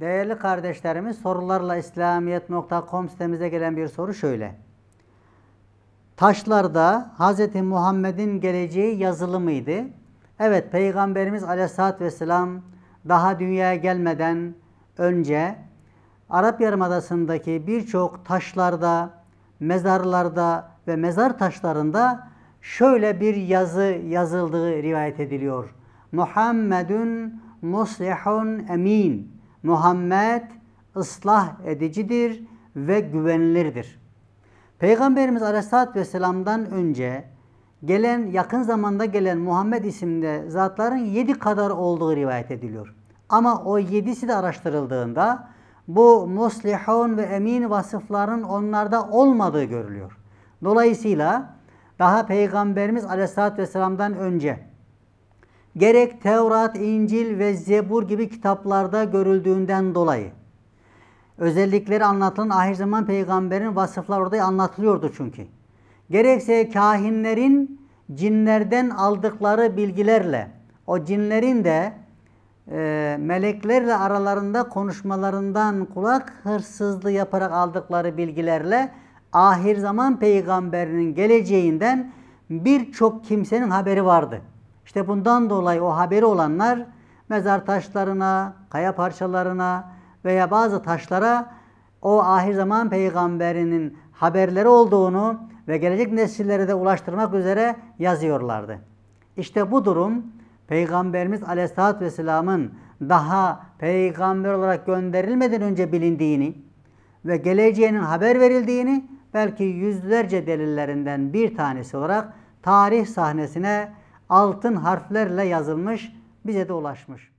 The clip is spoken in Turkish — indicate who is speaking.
Speaker 1: Değerli kardeşlerimiz sorularla İslamiyet.com sitemize gelen bir soru şöyle. Taşlarda Hz. Muhammed'in geleceği yazılı mıydı? Evet Peygamberimiz aleyhissalatü vesselam daha dünyaya gelmeden önce Arap Yarımadası'ndaki birçok taşlarda, mezarlarda ve mezar taşlarında şöyle bir yazı yazıldığı rivayet ediliyor. Muhammedun muslihun emin. Muhammed ıslah edicidir ve güvenilirdir. Peygamberimiz Aleyhisselatü Vesselam'dan önce gelen yakın zamanda gelen Muhammed isimde zatların yedi kadar olduğu rivayet ediliyor. Ama o yedisi de araştırıldığında bu muslihun ve emin vasıfların onlarda olmadığı görülüyor. Dolayısıyla daha Peygamberimiz Aleyhisselatü Vesselam'dan önce gerek Tevrat, İncil ve Zebur gibi kitaplarda görüldüğünden dolayı. Özellikleri anlatılan ahir zaman peygamberin vasıfları orada anlatılıyordu çünkü. Gerekse kahinlerin cinlerden aldıkları bilgilerle, o cinlerin de e, meleklerle aralarında konuşmalarından kulak hırsızlığı yaparak aldıkları bilgilerle ahir zaman peygamberinin geleceğinden birçok kimsenin haberi vardı. İşte bundan dolayı o haberi olanlar mezar taşlarına, kaya parçalarına veya bazı taşlara o ahir zaman peygamberinin haberleri olduğunu ve gelecek nesillere de ulaştırmak üzere yazıyorlardı. İşte bu durum Peygamberimiz Aleyhisselatü Vesselam'ın daha peygamber olarak gönderilmeden önce bilindiğini ve geleceğinin haber verildiğini belki yüzlerce delillerinden bir tanesi olarak tarih sahnesine altın harflerle yazılmış, bize de ulaşmış.